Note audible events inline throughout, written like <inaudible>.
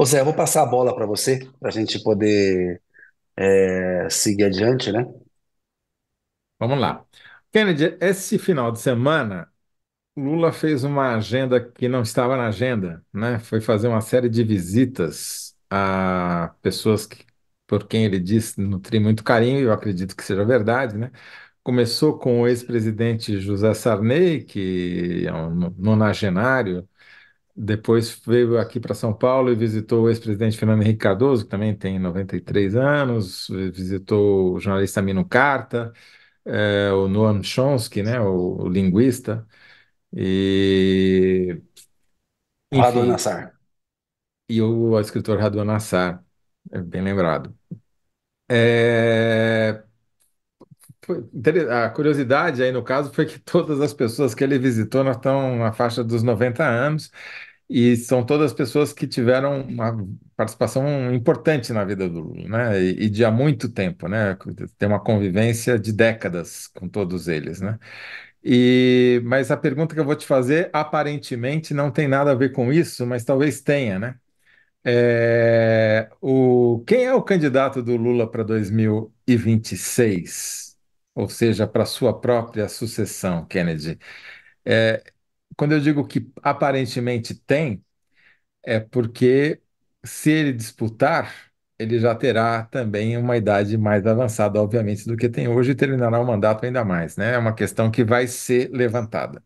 Ô Zé, eu vou passar a bola para você, para a gente poder é, seguir adiante, né? Vamos lá. Kennedy, esse final de semana, Lula fez uma agenda que não estava na agenda, né? Foi fazer uma série de visitas a pessoas que, por quem ele diz nutrir muito carinho, e eu acredito que seja verdade, né? Começou com o ex-presidente José Sarney, que é um nonagenário, depois veio aqui para São Paulo e visitou o ex-presidente Fernando Henrique Cardoso, que também tem 93 anos, visitou o jornalista Mino Carta, é, o Noam Chomsky, né, o, o linguista, e... Enfim, Nassar. E o, o escritor Raduan Nassar, é bem lembrado. É... A curiosidade aí no caso foi que <laughs> todas as pessoas que ele visitou estão na faixa dos 90 anos e são todas pessoas que tiveram uma participação importante na vida do Lula, né? E, e de há muito tempo, né? Tem uma convivência de décadas com todos eles, né? E, mas a pergunta que eu vou te fazer aparentemente não tem nada a ver com isso, mas talvez tenha, né? É, o, quem é o candidato do Lula para 2026? Ou seja, para sua própria sucessão, Kennedy? É, quando eu digo que aparentemente tem, é porque se ele disputar, ele já terá também uma idade mais avançada, obviamente, do que tem hoje e terminará o mandato ainda mais, né? É uma questão que vai ser levantada.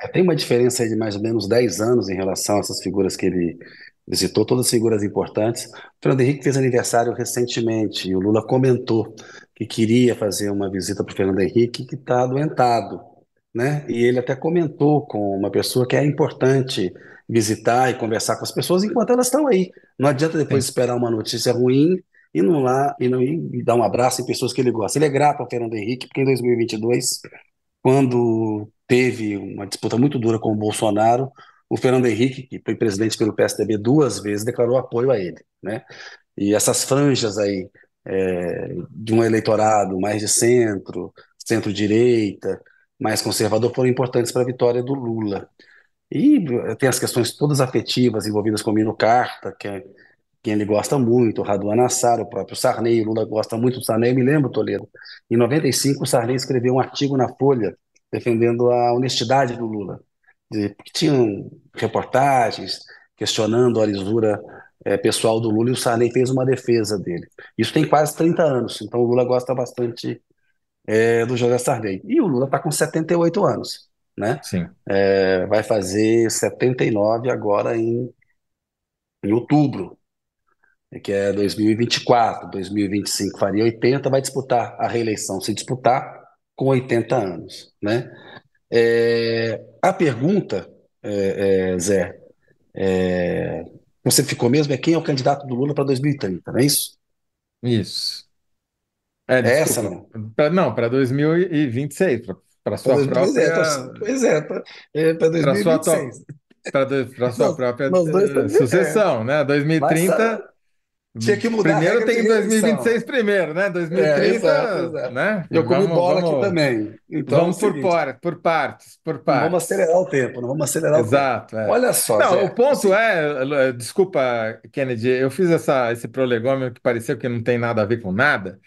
É, tem uma diferença de mais ou menos 10 anos em relação a essas figuras que ele visitou, todas as figuras importantes. O Fernando Henrique fez aniversário recentemente e o Lula comentou que queria fazer uma visita para o Fernando Henrique que está adoentado né? E ele até comentou com uma pessoa que é importante visitar e conversar com as pessoas enquanto elas estão aí. Não adianta depois Sim. esperar uma notícia ruim e não lá e não e dar um abraço em pessoas que ele gosta. Ele é grato ao Fernando Henrique porque em 2022, quando teve uma disputa muito dura com o Bolsonaro, o Fernando Henrique, que foi presidente pelo PSDB duas vezes, declarou apoio a ele, né? E essas franjas aí é, de um eleitorado mais de centro, centro-direita, mais conservador foram importantes para a vitória do Lula. E eh, tem as questões todas afetivas envolvidas com o Mino Carta, que é quem ele gosta muito, o Raduan Nassar, o próprio Sarney, o Lula gosta muito do Sarney, eu me lembro, Toledo, em 95 o Sarney escreveu um artigo na Folha defendendo a honestidade do Lula, tinham reportagens questionando a lisura é, pessoal do Lula e o Sarney fez uma defesa dele. Isso tem quase 30 anos, então o Lula gosta bastante é, do José Sarney. E o Lula está com 78 anos, né? Sim. É, vai fazer 79 agora em, em outubro, que é 2024. 2025 faria 80, vai disputar a reeleição, se disputar, com 80 anos, né? É, a pergunta, é, é, Zé, é, você ficou mesmo é quem é o candidato do Lula para 2030, não é isso? Isso. É, Essa não. Pra, não, para 2026, para sua pra própria. É, pois é, para 2026. É, para sua, própria eh, sucessão, é. né? 2030. Mas, ah, tinha que mudar. Primeiro tem que 2026 primeiro, né? 2030, é, exato, exato. né? Eu comi bola vamos, aqui também. Então, é vamos é por, por, por partes, por partes. Vamos acelerar o tempo, não vamos acelerar exato, o tempo. É. Olha só. Não, Zé, o ponto assim... é, eh, desculpa, Kennedy, eu fiz essa, esse prolegômeno que pareceu que não tem nada a ver com nada,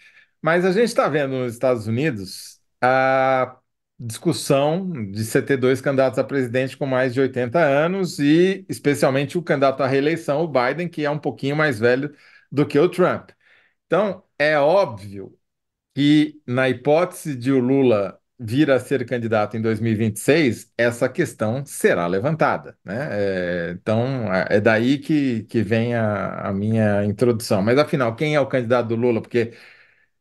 mas a gente está vendo nos Estados Unidos a discussão de você ter dois candidatos a presidente com mais de 80 anos e especialmente o candidato à reeleição, o Biden, que é um pouquinho mais velho do que o Trump. Então, é óbvio que na hipótese de o Lula vir a ser candidato em 2026, essa questão será levantada, né? É, então, é, é daí que, que vem a, a minha introdução. Mas, afinal, quem é o candidato do Lula? Porque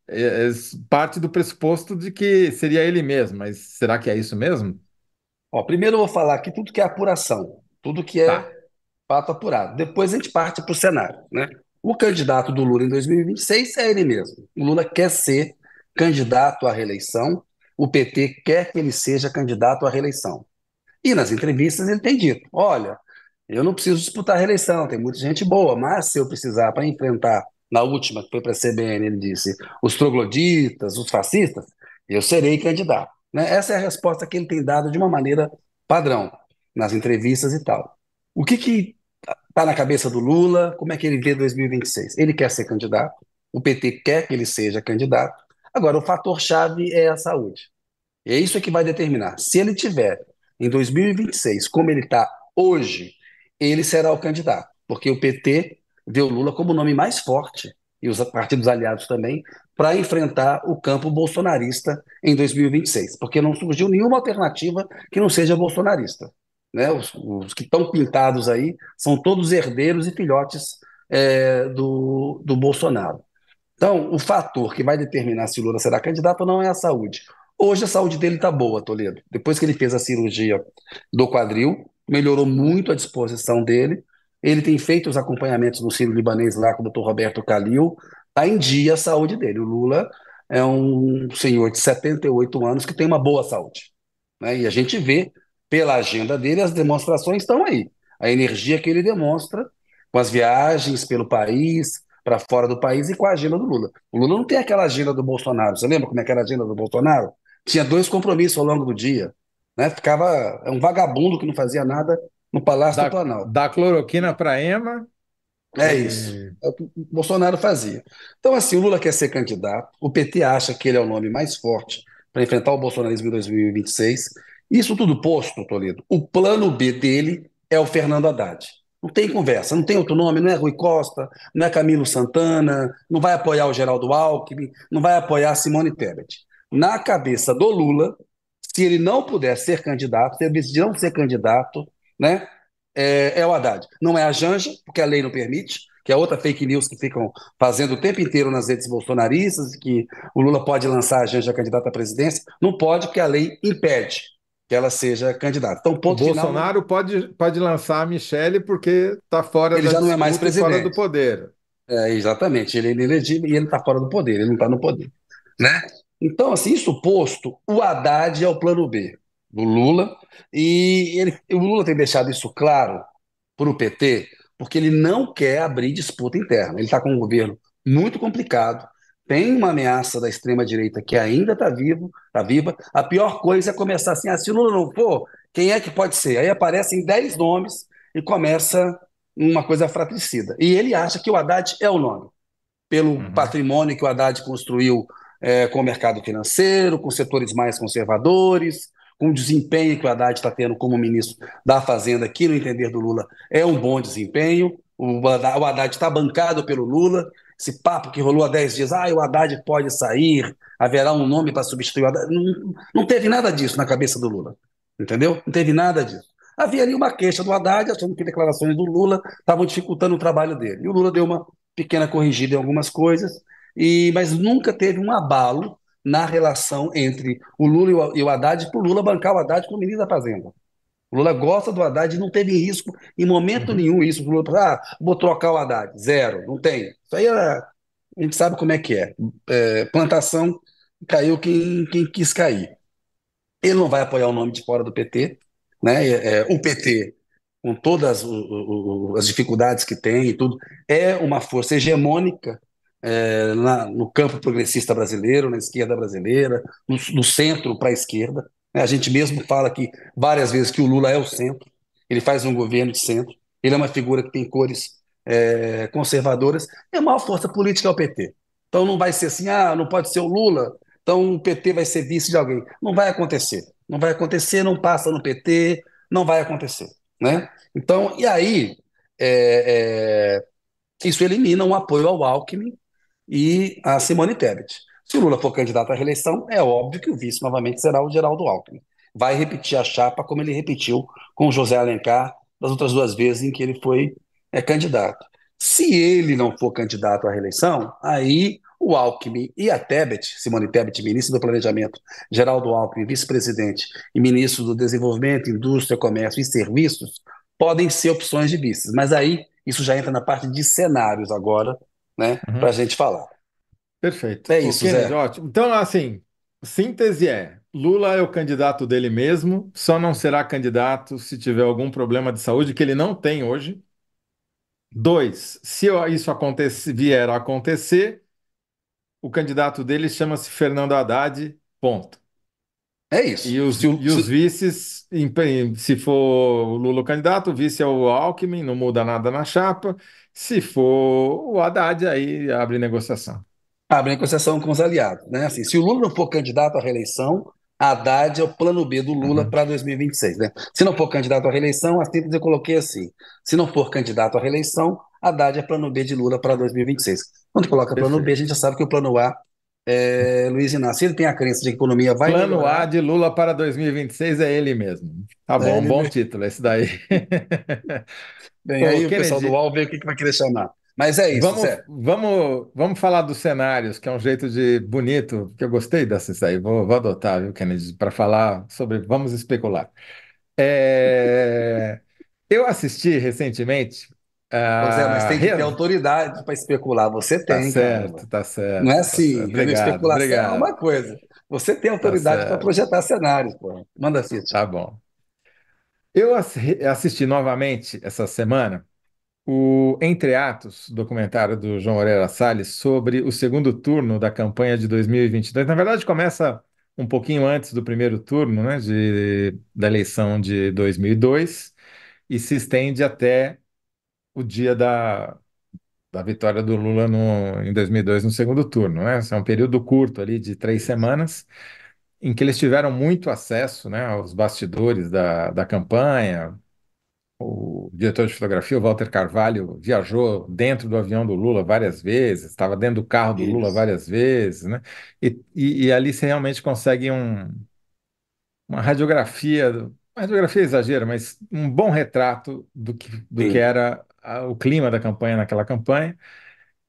é, é, parte do pressuposto de que seria ele mesmo, mas será que é isso mesmo? Ó, primeiro eu vou falar aqui tudo que é apuração, tudo que é tá. fato apurado. Depois a gente parte para o cenário. Né? O candidato do Lula em 2026 é ele mesmo. O Lula quer ser candidato à reeleição, o PT quer que ele seja candidato à reeleição. E nas entrevistas ele tem dito: olha, eu não preciso disputar a reeleição, tem muita gente boa, mas se eu precisar para enfrentar na última, que foi para a CBN, ele disse: os trogloditas, os fascistas, eu serei candidato. Né? Essa é a resposta que ele tem dado de uma maneira padrão, nas entrevistas e tal. O que que está na cabeça do Lula? Como é que ele vê 2026? Ele quer ser candidato, o PT quer que ele seja candidato. Agora, o fator-chave é a saúde. E é isso que vai determinar. Se ele tiver em 2026, como ele está hoje, ele será o candidato, porque o PT vê o Lula como o nome mais forte, e os partidos aliados também, para enfrentar o campo bolsonarista em 2026, porque não surgiu nenhuma alternativa que não seja bolsonarista. Né? Os, os que estão pintados aí são todos herdeiros e filhotes é, do, do Bolsonaro. Então, o fator que vai determinar se o Lula será candidato ou não é a saúde. Hoje a saúde dele está boa, Toledo. Depois que ele fez a cirurgia do quadril, melhorou muito a disposição dele. Ele tem feito os acompanhamentos do Ciro Libanês lá com o Dr. Roberto Calil. Está em dia a saúde dele. O Lula é um senhor de 78 anos que tem uma boa saúde. Né? E a gente vê pela agenda dele, as demonstrações estão aí. A energia que ele demonstra com as viagens pelo país, para fora do país e com a agenda do Lula. O Lula não tem aquela agenda do Bolsonaro. Você lembra como é que era a agenda do Bolsonaro? Tinha dois compromissos ao longo do dia. Né? Ficava é um vagabundo que não fazia nada no Palácio da, do Planalto. Dá cloroquina para EMA. É isso. É o que o Bolsonaro fazia. Então, assim, o Lula quer ser candidato, o PT acha que ele é o nome mais forte para enfrentar o bolsonarismo em 2026. Isso tudo posto, Toledo, o plano B dele é o Fernando Haddad. Não tem conversa, não tem outro nome, não é Rui Costa, não é Camilo Santana, não vai apoiar o Geraldo Alckmin, não vai apoiar a Simone Tebet. Na cabeça do Lula, se ele não puder ser candidato, se ele decidir não ser candidato, né? É, é o Haddad. Não é a Janja, porque a lei não permite, que é outra fake news que ficam fazendo o tempo inteiro nas redes bolsonaristas, que o Lula pode lançar a Janja candidata à presidência. Não pode, porque a lei impede que ela seja candidata. Então, ponto o final, Bolsonaro pode, pode lançar a Michelle porque está fora, ele já não é mais presidente. fora do poder. É, exatamente, ele é inelegível e ele está fora do poder, ele não está no poder. Né? Então, assim, suposto o Haddad é o plano B do Lula, e ele, o Lula tem deixado isso claro para o PT, porque ele não quer abrir disputa interna. Ele está com um governo muito complicado, tem uma ameaça da extrema-direita que ainda está vivo, tá viva. A pior coisa é começar assim: ah, se Lula não for, quem é que pode ser? Aí aparecem 10 nomes e começa uma coisa fratricida. E ele acha que o Haddad é o nome, pelo uhum. patrimônio que o Haddad construiu é, com o mercado financeiro, com setores mais conservadores, com o desempenho que o Haddad está tendo como ministro da Fazenda, aqui no entender do Lula, é um bom desempenho. O Haddad está bancado pelo Lula. Esse papo que rolou há 10 dias, ah, o Haddad pode sair, haverá um nome para substituir o Haddad. Não, não teve nada disso na cabeça do Lula, entendeu? Não teve nada disso. Havia ali uma queixa do Haddad, achando que declarações do Lula estavam dificultando o trabalho dele. E o Lula deu uma pequena corrigida em algumas coisas, e mas nunca teve um abalo na relação entre o Lula e o Haddad, para o Lula bancar o Haddad como ministro da Fazenda. O Lula gosta do Haddad e não teve risco em momento uhum. nenhum isso. O Lula ah, vou trocar o Haddad. Zero, não tem. Isso aí é, a gente sabe como é que é. é plantação caiu quem, quem quis cair. Ele não vai apoiar o nome de fora do PT. Né? É, é, o PT, com todas o, o, as dificuldades que tem e tudo, é uma força hegemônica é, na, no campo progressista brasileiro, na esquerda brasileira, no, no centro para a esquerda. Né? A gente mesmo fala aqui várias vezes que o Lula é o centro, ele faz um governo de centro, ele é uma figura que tem cores é, conservadoras, e a maior força política é o PT. Então não vai ser assim, ah, não pode ser o Lula, então o PT vai ser vice de alguém. Não vai acontecer. Não vai acontecer, não passa no PT, não vai acontecer. Né? Então, e aí, é, é, isso elimina um apoio ao Alckmin, e a Simone Tebet. Se o Lula for candidato à reeleição, é óbvio que o vice novamente será o Geraldo Alckmin. Vai repetir a chapa como ele repetiu com José Alencar das outras duas vezes em que ele foi é, candidato. Se ele não for candidato à reeleição, aí o Alckmin e a Tebet, Simone Tebet, ministro do Planejamento, Geraldo Alckmin, vice-presidente e ministro do Desenvolvimento, Indústria, Comércio e Serviços, podem ser opções de vices. Mas aí isso já entra na parte de cenários agora, né, uhum. para a gente falar. Perfeito. É isso, Kennedy, Zé. Ótimo. Então, assim, síntese é: Lula é o candidato dele mesmo, só não será candidato se tiver algum problema de saúde que ele não tem hoje. Dois, se isso vier a acontecer, o candidato dele chama-se Fernando Haddad, ponto. É isso. E os, se, e os se... vices, se for o Lula o candidato, o vice é o Alckmin, não muda nada na chapa. Se for o Haddad, aí abre negociação. Abre negociação com os aliados, né? Assim, se o Lula não for candidato à reeleição, Haddad é o plano B do Lula uhum. para 2026, né? Se não for candidato à reeleição, as assim, tintas eu coloquei assim. Se não for candidato à reeleição, Haddad é plano B de Lula para 2026. Quando coloca plano B, a gente já sabe que o plano A é, Luiz Inácio, ele tem a crença de que a economia vai. Plano melhorar. A de Lula para 2026 é ele mesmo. Tá é bom, é um bom mesmo. título, esse daí. <laughs> Bem, Pô, aí o pessoal do UOL vê o que vai querer chamar. Mas é isso. Vamos, vamos, vamos falar dos cenários, que é um jeito de bonito, que eu gostei dessa aí. Vou, vou adotar, viu, Kennedy, para falar sobre. Vamos especular. É... eu assisti recentemente Pois ah, é, mas tem que ter autoridade para especular. Você tá tem. Tá certo, cara. tá certo. Não é tá assim. Tá obrigado, especulação é obrigado. é uma coisa. Você tem tá autoridade tá para projetar cenários, pô. Manda fita. Assim. Tá bom. Eu assisti novamente essa semana o Entre Atos, documentário do João Moreira Salles, sobre o segundo turno da campanha de 2022. Na verdade, começa um pouquinho antes do primeiro turno, né, de, da eleição de 2002, e se estende até o dia da, da vitória do Lula no, em 2002 no segundo turno. Né? É um período curto ali de três semanas em que eles tiveram muito acesso né, aos bastidores da, da campanha. O diretor de fotografia, o Walter Carvalho, viajou dentro do avião do Lula várias vezes, estava dentro do carro do Isso. Lula várias vezes, né? E, e, e ali você realmente consegue um, uma radiografia, uma radiografia é exagero, mas um bom retrato do que, do que era o clima da campanha naquela campanha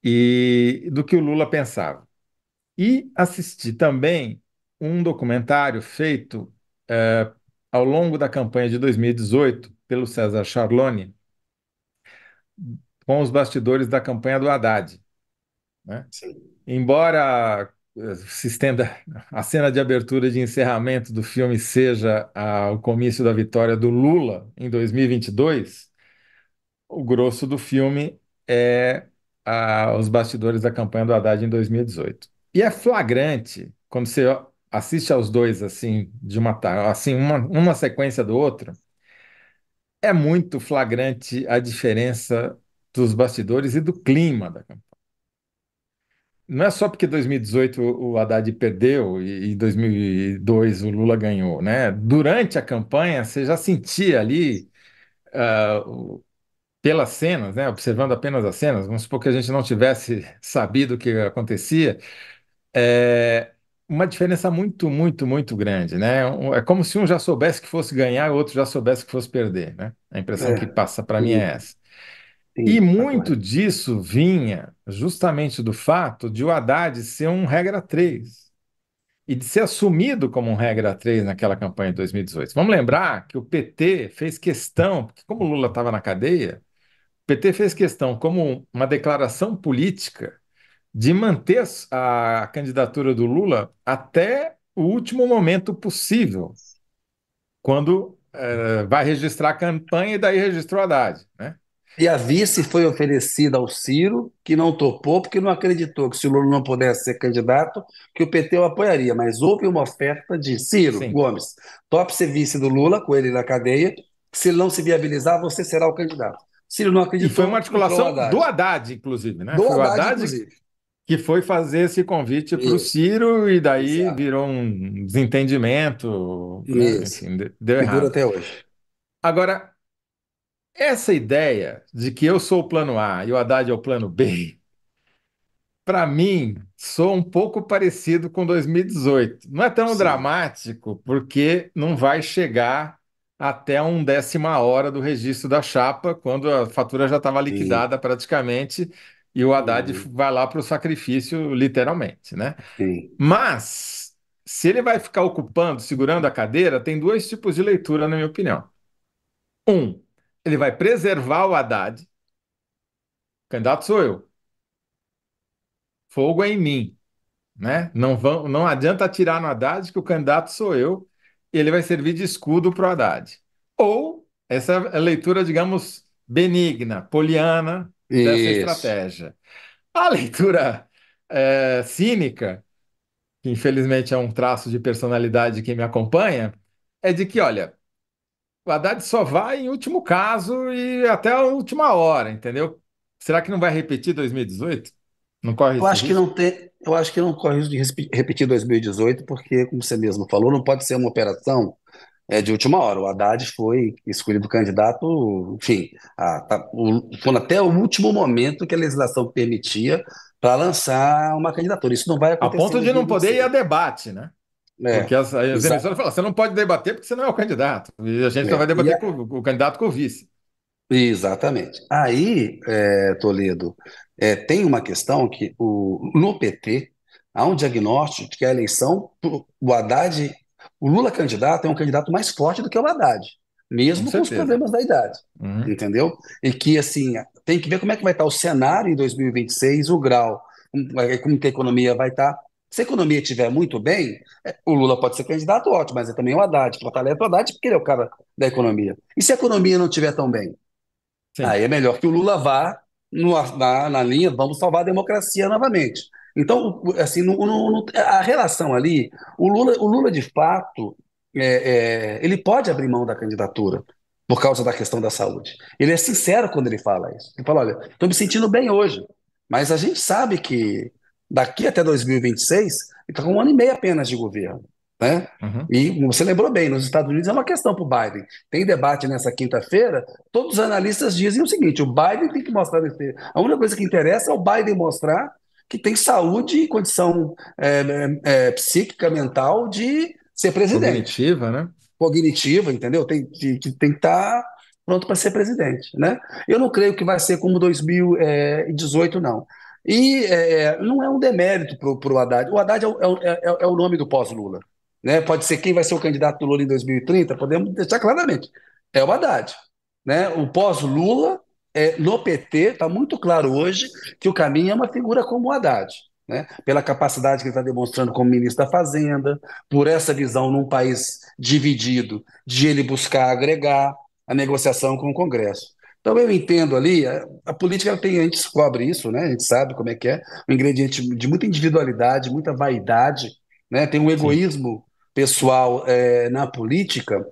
e do que o Lula pensava. E assisti também um documentário feito é, ao longo da campanha de 2018 pelo César Charlone com os bastidores da campanha do Haddad. Né? Embora eh, se estenda a cena de abertura de encerramento do filme seja a, ah, o comício da vitória do Lula em 2022, o grosso do filme é a, os bastidores da campanha do Haddad em 2018. E é flagrante quando você assiste aos dois assim de uma assim uma, uma sequência do outro, é muito flagrante a diferença dos bastidores e do clima da campanha. Não é só porque 2018 o Haddad perdeu e, e 2002 o Lula ganhou, né? Durante a campanha você já sentia ali uh, pelas cenas, né, observando apenas as cenas, vamos supor que a gente não tivesse <laughs> sabido o que acontecia, é uma diferença muito, muito, muito grande, né? É como se um já soubesse que fosse ganhar, o outro já soubesse que fosse perder, né? A impressão é, que passa para mim é essa. Sim, e muito disso vinha justamente do fato de o Haddad ser um regra 3 e de ser assumido como um regra 3 naquela campanha de 2018. Vamos lembrar que o PT fez questão, porque como o Lula estava na cadeia, PT fez questão, como uma declaração política, de manter a candidatura do Lula até o último momento possível, quando é, vai registrar a campanha e daí registrou Haddad. Né? E a vice foi oferecida ao Ciro, que não topou, porque não acreditou que se o Lula não pudesse ser candidato, que o PT o apoiaria. Mas houve uma oferta de Ciro Sim. Gomes, top ser vice do Lula, com ele na cadeia, se ele não se viabilizar, você será o candidato. Ciro não acreditou. E foi uma articulação Haddad. do Haddad, inclusive, né? Do foi Haddad, o Haddad inclusive. que foi fazer esse convite para o Ciro e daí Exato. virou um desentendimento. Né? Isso. Né? deu errado. E dura até hoje. Agora, essa ideia de que eu sou o plano A e o Haddad é o plano B, para mim, sou um pouco parecido com 2018. Não é tão Sim. dramático, porque não vai chegar até um décima hora do registro da chapa, quando a fatura já estava Sim, liquidada praticamente, e o Haddad uhum, vai lá para o sacrifício, literalmente, né? sim, Mas, se ele vai ficar ocupando, segurando a cadeira, tem dois tipos de leitura, na minha opinião. Um, ele vai preservar o Haddad, candidato sou eu, fogo é em mim, né? Não vão, não adianta atirar no Haddad, que o candidato sou eu, ele vai servir de escudo para o Haddad. Ou essa é a leitura, digamos, benigna, poliana dessa Isso. estratégia. A leitura é, cínica, que infelizmente é um traço de personalidade que me acompanha, é de que, olha, o Haddad só vai em último caso e até a última hora, entendeu? Será que não vai repetir 2018? Não corre eu acho risco? que não tem, eu acho que não corre risco de repetir 2018, porque, como você mesmo falou, não pode ser uma operação é, de última hora. O Haddad foi escolhido candidato, enfim, a, tá, o, até o último momento que a legislação permitia para lançar uma candidatura. Isso não vai acontecer. A ponto de não poder ir a debate, né? É, porque as, as eleições falam, você não pode debater porque você não é o candidato. E a gente é, só vai debater a... com, com o candidato com o vice. Exatamente. Aí, é, Toledo, é, tem uma questão que o, no PT há um diagnóstico de que a eleição, o Haddad, o Lula candidato é um candidato mais forte do que o Haddad, mesmo com, com os problemas da idade, uhum. entendeu? E que, assim, tem que ver como é que vai estar o cenário em 2026, o grau, como que a economia vai estar. Se a economia estiver muito bem, eh, o Lula pode ser candidato, ótimo, mas é também o Haddad, fortalece o Haddad porque ele é o cara da economia. E se a economia não estiver tão bem? Sim. Aí é melhor que o Lula vá no, na, na linha, vamos salvar a democracia novamente. Então, assim, no, no, a relação ali, o Lula, o Lula de fato, é, é, ele pode abrir mão da candidatura por causa da questão da saúde. Ele é sincero quando ele fala isso. Ele fala: olha, estou me sentindo bem hoje, mas a gente sabe que daqui até 2026, ele está com um ano e meio apenas de governo. Né? Uhum. E você lembrou bem, nos Estados Unidos é uma questão para o Biden. Tem debate nessa quinta-feira, todos os analistas dizem o seguinte: o Biden tem que mostrar. A única coisa que interessa é o Biden mostrar que tem saúde e condição é, é, é psíquica, mental de ser presidente. Cognitiva, né? Cognitiva, entendeu? Tem que tem que estar tá pronto para ser presidente, né? Eu não creio que vai ser como 2018, não. E é, não é um demérito para o Haddad. O Haddad é, o é é, nome do pós-Lula. Né? Pode ser quem vai ser o candidato do Lula em 2030, podemos deixar claramente. É o Haddad. Né? O pós-Lula, é, no PT, está muito claro hoje que o caminho é uma figura como o Haddad. Né? pela capacidade que ele está demonstrando como ministro da Fazenda, por essa visão num país dividido, de ele buscar agregar a negociação com o Congresso. Então eu entendo ali, a, a política tem, a gente descobre isso, né? a gente sabe como é que é, um ingrediente de muita individualidade, muita vaidade, né? tem um egoísmo pessoal é, na política,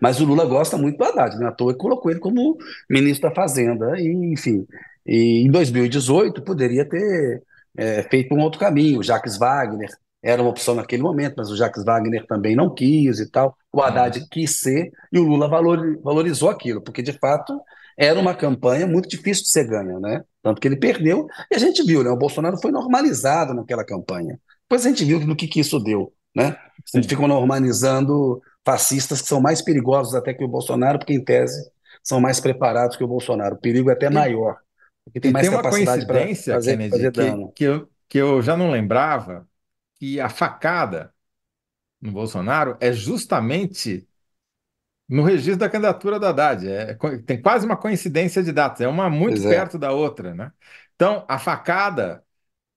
mas o Lula gosta muito do Haddad, né? à toa colocou ele como ministro da Fazenda, e, enfim. E em 2018 poderia ter é, feito um outro caminho, o Jacques Wagner era uma opção naquele momento, mas o Jacques Wagner também não quis e tal, o Haddad uhum. quis ser, e o Lula valor, valorizou aquilo, porque de fato era uma campanha muito difícil de ser ganha, né? Tanto que ele perdeu, e a gente viu, né? O Bolsonaro foi normalizado naquela campanha. Depois a gente viu no que, que isso deu. Né? A gente ficam normalizando fascistas que são mais perigosos até que o Bolsonaro, porque, em tese, são mais preparados que o Bolsonaro. O perigo é até maior. Porque tem mais tem uma capacidade para fazer, Kennedy, fazer Que, que, eu, que eu já não lembrava que a facada no Bolsonaro é justamente no registro da candidatura da Haddad. É, é tem quase uma coincidência de datas, é uma muito pois é. perto é. da outra. Né? Então, a facada,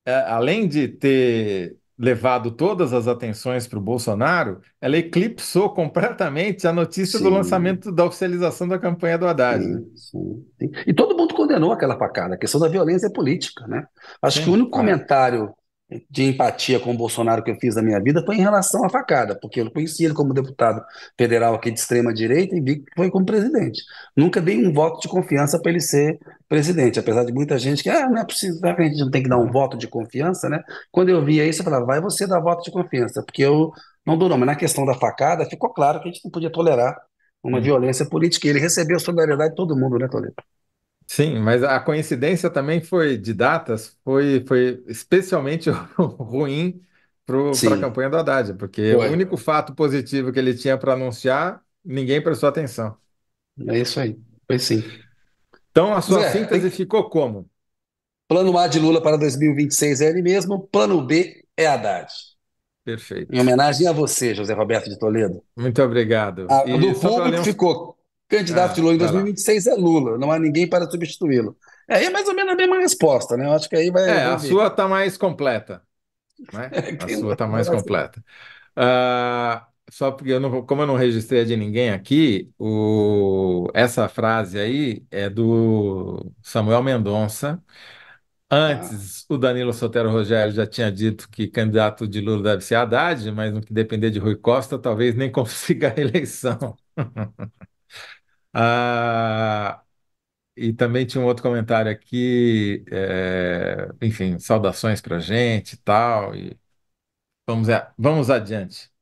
é, além de ter levado todas as atenções para o Bolsonaro, ela eclipsou completamente a notícia sim. do lançamento da oficialização da campanha do Haddad. Sim, né? sim, e todo mundo condenou aquela facada. A questão da violência é política, né? Acho que o único comentário de empatia com o Bolsonaro que eu fiz na minha vida foi em relação à facada, porque eu conheci ele como deputado federal aqui de extrema direita e vi que foi como presidente. Nunca dei um voto de confiança para ele ser presidente, apesar de muita gente que ah, não é preciso, a gente não tem que dar um voto de confiança, né? Quando eu via isso, eu falava, vai você dar voto de confiança, porque eu não durou, mas na questão da facada ficou claro que a gente não podia tolerar uma uhum. violência política. E ele recebeu a solidariedade de todo mundo, né, Toledo? Sim, mas a coincidência também foi de datas, foi, foi especialmente <laughs> ruim para a Sim, campanha do Haddad, porque o foi. único fato positivo que ele tinha para anunciar, ninguém prestou atenção. É isso aí. Foi sim. Então, a sua Zé, síntese tem- ficou como? plano A de Lula para 2026 é ele mesmo, plano B é Haddad. Em Perfeito. homenagem a você, José Roberto de Toledo. Muito obrigado. A- ah, E do só para público ficou Candidato ah, de Lula em 2026 é Lula, não há ninguém para substituí-lo. É é mais ou menos a mesma resposta, né? Eu acho que aí vai. É, a sua está mais completa. Né? <laughs> É, a sua está mais né? completa. Uh, só porque eu não, como eu não registrei a de ninguém aqui, o, essa frase aí é do Samuel Mendonça. Antes, ah. o Danilo Sotero Rogério já tinha dito que candidato de Lula deve ser Haddad, mas no que depender de Rui Costa, talvez nem <laughs> consiga a eleição. <laughs> Ah, e também tinha um outro comentário aqui, é, enfim, saudações para gente e tal, e vamos, a- eh, vamos adiante.